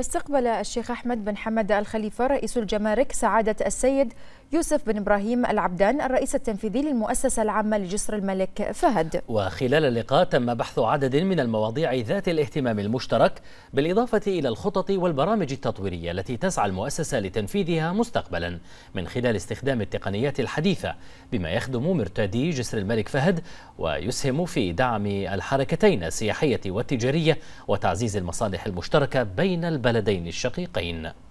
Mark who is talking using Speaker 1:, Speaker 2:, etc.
Speaker 1: استقبل الشيخ أحمد بن حمد الخليفة رئيس الجمارك سعادة السيد يوسف بن إبراهيم العبدان الرئيس التنفيذي للمؤسسة العامة لجسر الملك
Speaker 2: فهد وخلال اللقاء تم بحث عدد من المواضيع ذات الاهتمام المشترك بالإضافة إلى الخطط والبرامج التطويرية التي تسعى المؤسسة لتنفيذها مستقبلا من خلال استخدام التقنيات الحديثة بما يخدم مرتادي جسر الملك فهد ويسهم في دعم الحركتين السياحية والتجارية وتعزيز المصالح المشتركة بين البلدين الشقيقين